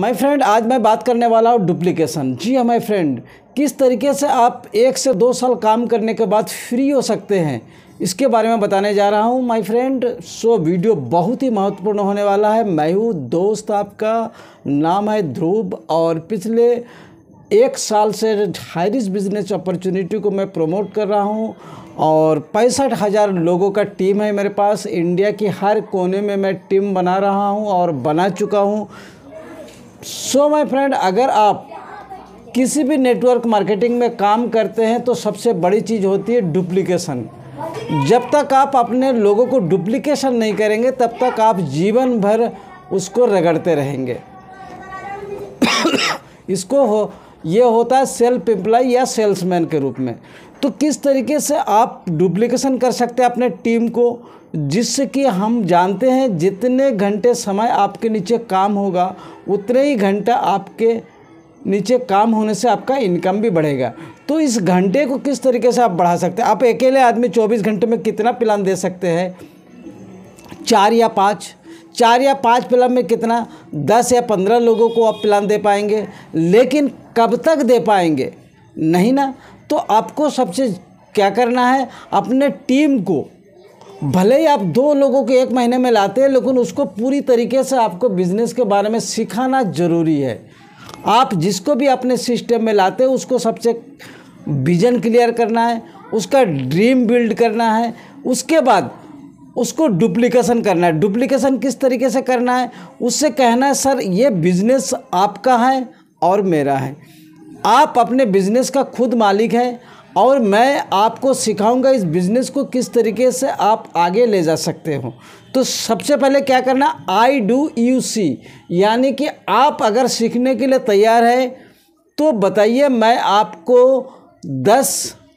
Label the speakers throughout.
Speaker 1: my friend आज मैं बात करने वाला हूँ डुप्लीकेशन जी हाँ माय फ्रेंड किस तरीके से आप एक से दो साल काम करने के बाद फ्री हो सकते हैं इसके बारे में बताने जा रहा हूँ माय फ्रेंड सो वीडियो बहुत ही महत्वपूर्ण होने वाला है मैं हूँ दोस्त आपका नाम है ध्रुव और पिछले एक साल से हाई बिजनेस अपॉर्चुनिटी को मैं प्रमोट कर रहा हूँ और पैंसठ हज़ार लोगों का टीम है मेरे पास इंडिया की हर कोने में मैं टीम बना रहा हूँ और बना चुका हूँ सो माय फ्रेंड अगर आप किसी भी नेटवर्क मार्केटिंग में काम करते हैं तो सबसे बड़ी चीज़ होती है डुप्लीकेशन जब तक आप अपने लोगों को डुप्लीकेशन नहीं करेंगे तब तक आप जीवन भर उसको रगड़ते रहेंगे इसको हो ये होता है सेल्फ एम्प्लॉय या सेल्समैन के रूप में तो किस तरीके से आप डुप्लीकेशन कर सकते हैं अपने टीम को जिससे कि हम जानते हैं जितने घंटे समय आपके नीचे काम होगा उतने ही घंटा आपके नीचे काम होने से आपका इनकम भी बढ़ेगा तो इस घंटे को किस तरीके से आप बढ़ा सकते हैं आप अकेले आदमी 24 घंटे में कितना प्लान दे सकते हैं चार या पाँच चार या पाँच प्लान में कितना दस या पंद्रह लोगों को आप प्लान दे पाएंगे लेकिन कब तक दे पाएंगे नहीं ना तो आपको सबसे क्या करना है अपने टीम को भले ही आप दो लोगों को एक महीने में लाते हैं लेकिन उसको पूरी तरीके से आपको बिजनेस के बारे में सिखाना ज़रूरी है आप जिसको भी अपने सिस्टम में लाते हैं उसको सबसे विजन क्लियर करना है उसका ड्रीम बिल्ड करना है उसके बाद उसको डुप्लीकेशन करना है डुप्लीकेशन किस तरीके से करना है उससे कहना है सर ये बिज़नेस आपका है और मेरा है आप अपने बिजनेस का खुद मालिक हैं और मैं आपको सिखाऊंगा इस बिज़नेस को किस तरीके से आप आगे ले जा सकते हो तो सबसे पहले क्या करना आई डू यू सी यानी कि आप अगर सीखने के लिए तैयार है तो बताइए मैं आपको दस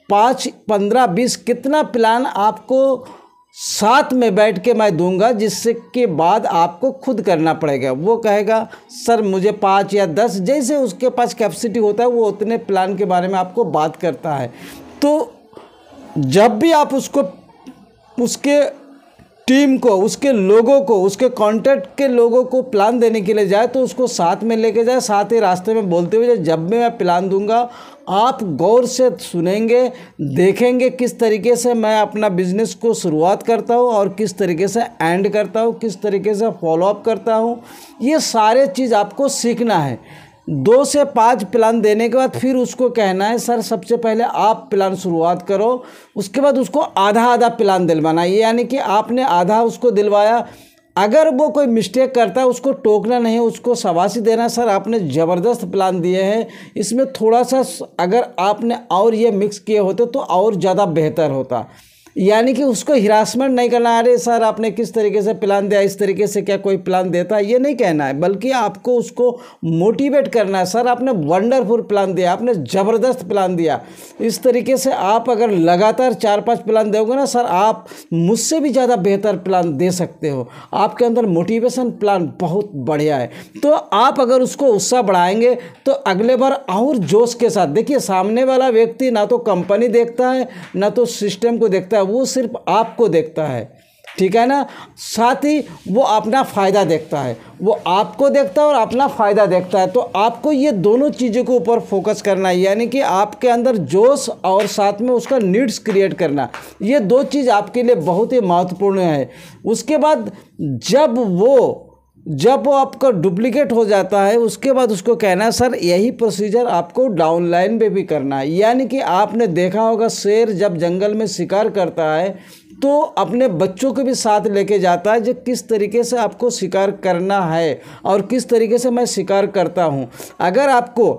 Speaker 1: पाँच पंद्रह बीस कितना प्लान आपको साथ में बैठ के मैं दूंगा जिससे के बाद आपको खुद करना पड़ेगा वो कहेगा सर मुझे पाँच या दस जैसे उसके पास कैपेसिटी होता है वो उतने प्लान के बारे में आपको बात करता है तो जब भी आप उसको उसके टीम को उसके लोगों को उसके कॉन्टैक्ट के लोगों को प्लान देने के लिए जाए तो उसको साथ में लेके जाए साथ ही रास्ते में बोलते हुए जब भी मैं प्लान दूंगा आप गौर से सुनेंगे देखेंगे किस तरीके से मैं अपना बिजनेस को शुरुआत करता हूँ और किस तरीके से एंड करता हूँ किस तरीके से फॉलोअप करता हूँ ये सारे चीज़ आपको सीखना है दो से पाँच प्लान देने के बाद फिर उसको कहना है सर सबसे पहले आप प्लान शुरुआत करो उसके बाद उसको आधा आधा प्लान दिलवाना यानी कि आपने आधा उसको दिलवाया अगर वो कोई मिस्टेक करता है उसको टोकना नहीं उसको शाबाशी देना सर आपने ज़बरदस्त प्लान दिए हैं इसमें थोड़ा सा अगर आपने और ये मिक्स किए होते तो और ज़्यादा बेहतर होता यानी कि उसको हिरासमेंट नहीं करना अरे सर आपने किस तरीके से प्लान दिया इस तरीके से क्या कोई प्लान देता है ये नहीं कहना है बल्कि आपको उसको मोटिवेट करना है सर आपने वंडरफुल प्लान दिया आपने ज़बरदस्त प्लान दिया इस तरीके से आप अगर लगातार चार पाँच प्लान दोगे ना सर आप मुझसे भी ज़्यादा बेहतर प्लान दे सकते हो आपके अंदर मोटिवेशन प्लान बहुत बढ़िया है तो आप अगर उसको उत्साह बढ़ाएंगे तो अगले बार और जोश के साथ देखिए सामने वाला व्यक्ति ना तो कंपनी देखता है ना तो सिस्टम को देखता है वो सिर्फ आपको देखता है ठीक है ना साथ ही वो अपना फ़ायदा देखता है वो आपको देखता है और अपना फ़ायदा देखता है तो आपको ये दोनों चीज़ों के ऊपर फोकस करना है यानी कि आपके अंदर जोश और साथ में उसका नीड्स क्रिएट करना ये दो चीज़ आपके लिए बहुत ही महत्वपूर्ण है उसके बाद जब वो जब वो आपका डुप्लीकेट हो जाता है उसके बाद उसको कहना है सर यही प्रोसीजर आपको डाउनलाइन पे भी करना है यानी कि आपने देखा होगा शेर जब जंगल में शिकार करता है तो अपने बच्चों को भी साथ लेके जाता है जो किस तरीके से आपको शिकार करना है और किस तरीके से मैं शिकार करता हूँ अगर आपको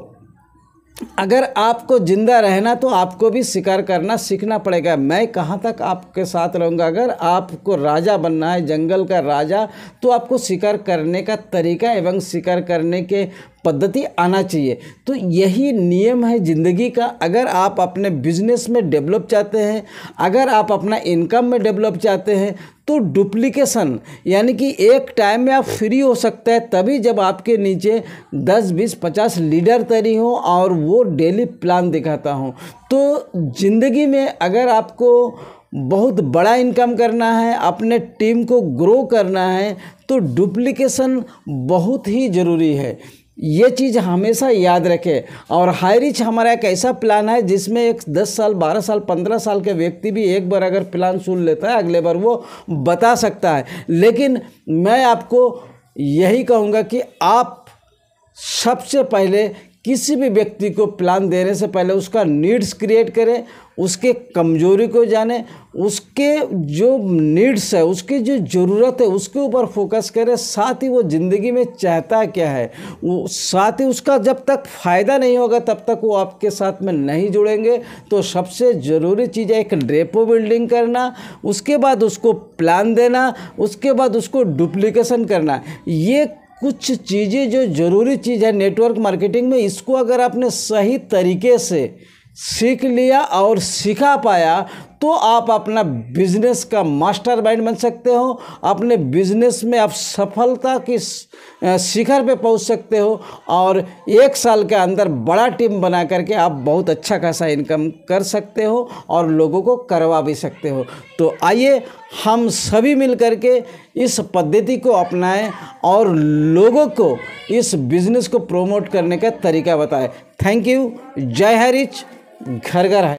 Speaker 1: अगर आपको ज़िंदा रहना तो आपको भी शिकार करना सीखना पड़ेगा मैं कहाँ तक आपके साथ रहूँगा अगर आपको राजा बनना है जंगल का राजा तो आपको शिकार करने का तरीका एवं शिकार करने के पद्धति आना चाहिए तो यही नियम है ज़िंदगी का अगर आप अपने बिजनेस में डेवलप चाहते हैं अगर आप अपना इनकम में डेवलप चाहते हैं तो डुप्लीकेशन यानी कि एक टाइम में आप फ्री हो सकता है तभी जब आपके नीचे 10, 20, 50 लीडर तैरी हो और वो डेली प्लान दिखाता हो तो ज़िंदगी में अगर आपको बहुत बड़ा इनकम करना है अपने टीम को ग्रो करना है तो डुप्लीकेशन बहुत ही ज़रूरी है ये चीज़ हमेशा याद रखें और हाई रिच हमारा एक ऐसा प्लान है जिसमें एक दस साल बारह साल पंद्रह साल के व्यक्ति भी एक बार अगर प्लान सुन लेता है अगले बार वो बता सकता है लेकिन मैं आपको यही कहूँगा कि आप सबसे पहले किसी भी व्यक्ति को प्लान देने से पहले उसका नीड्स क्रिएट करें उसके कमजोरी को जाने उसके जो नीड्स है उसकी जो ज़रूरत है उसके ऊपर फोकस करें साथ ही वो ज़िंदगी में चाहता क्या है वो साथ ही उसका जब तक फ़ायदा नहीं होगा तब तक वो आपके साथ में नहीं जुड़ेंगे तो सबसे ज़रूरी चीज़ है एक डेपो बिल्डिंग करना उसके बाद उसको प्लान देना उसके बाद उसको डुप्लीकेशन करना ये कुछ चीज़ें जो ज़रूरी चीज़ है नेटवर्क मार्केटिंग में इसको अगर आपने सही तरीके से सीख लिया और सीखा पाया तो आप अपना बिजनेस का मास्टर माइंड बन सकते हो अपने बिजनेस में आप सफलता की शिखर पे पहुंच सकते हो और एक साल के अंदर बड़ा टीम बना करके आप बहुत अच्छा खासा इनकम कर सकते हो और लोगों को करवा भी सकते हो तो आइए हम सभी मिल के इस पद्धति को अपनाएं और लोगों को इस बिज़नेस को प्रोमोट करने का तरीका बताएं थैंक यू जय हरिच घर घर है